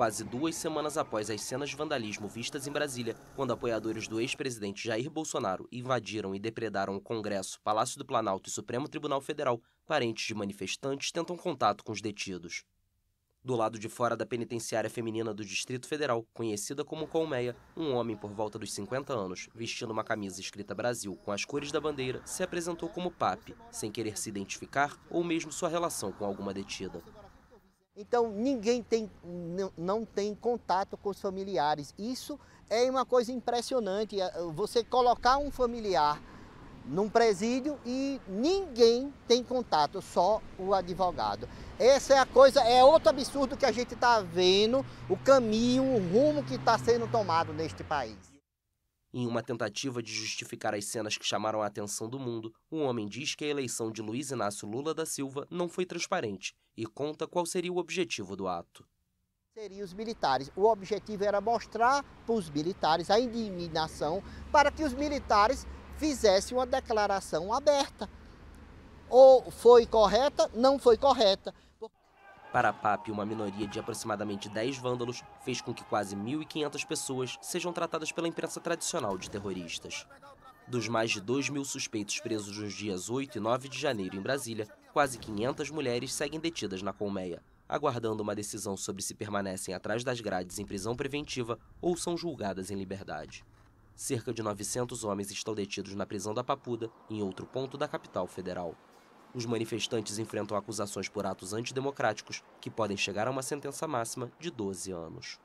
quase duas semanas após as cenas de vandalismo vistas em Brasília, quando apoiadores do ex-presidente Jair Bolsonaro invadiram e depredaram o Congresso, Palácio do Planalto e Supremo Tribunal Federal, parentes de manifestantes tentam contato com os detidos. Do lado de fora da penitenciária feminina do Distrito Federal, conhecida como Colmeia, um homem por volta dos 50 anos, vestindo uma camisa escrita Brasil com as cores da bandeira, se apresentou como PAP, sem querer se identificar ou mesmo sua relação com alguma detida. Então ninguém tem, não tem contato com os familiares. Isso é uma coisa impressionante. Você colocar um familiar num presídio e ninguém tem contato, só o advogado. Essa é a coisa, é outro absurdo que a gente está vendo, o caminho, o rumo que está sendo tomado neste país. Em uma tentativa de justificar as cenas que chamaram a atenção do mundo, o homem diz que a eleição de Luiz Inácio Lula da Silva não foi transparente e conta qual seria o objetivo do ato. Seriam os militares. O objetivo era mostrar para os militares a indignação para que os militares fizessem uma declaração aberta. Ou foi correta, não foi correta. Para a PAP, uma minoria de aproximadamente 10 vândalos fez com que quase 1.500 pessoas sejam tratadas pela imprensa tradicional de terroristas. Dos mais de 2 mil suspeitos presos nos dias 8 e 9 de janeiro em Brasília, quase 500 mulheres seguem detidas na colmeia, aguardando uma decisão sobre se permanecem atrás das grades em prisão preventiva ou são julgadas em liberdade. Cerca de 900 homens estão detidos na prisão da Papuda, em outro ponto da capital federal. Os manifestantes enfrentam acusações por atos antidemocráticos que podem chegar a uma sentença máxima de 12 anos.